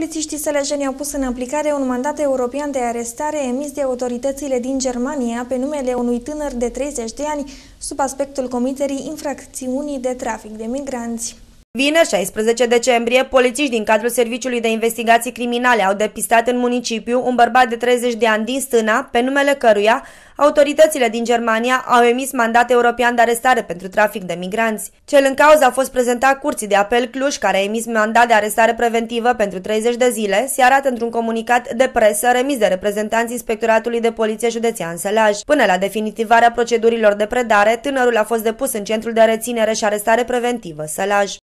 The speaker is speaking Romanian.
Polițiștii sălăjeni au pus în aplicare un mandat european de arestare emis de autoritățile din Germania pe numele unui tânăr de 30 de ani sub aspectul comiterii infracțiunii de trafic de migranți. Vineri 16 decembrie, polițiști din cadrul Serviciului de Investigații Criminale au depistat în municipiu un bărbat de 30 de ani din Stâna, pe numele căruia autoritățile din Germania au emis mandat european de arestare pentru trafic de migranți. Cel în cauză a fost prezentat curții de apel Cluj, care a emis mandat de arestare preventivă pentru 30 de zile, se arată într-un comunicat de presă remis de reprezentanții Inspectoratului de Poliție Județean Sălaj. Până la definitivarea procedurilor de predare, tânărul a fost depus în centrul de reținere și arestare preventivă Sălaj.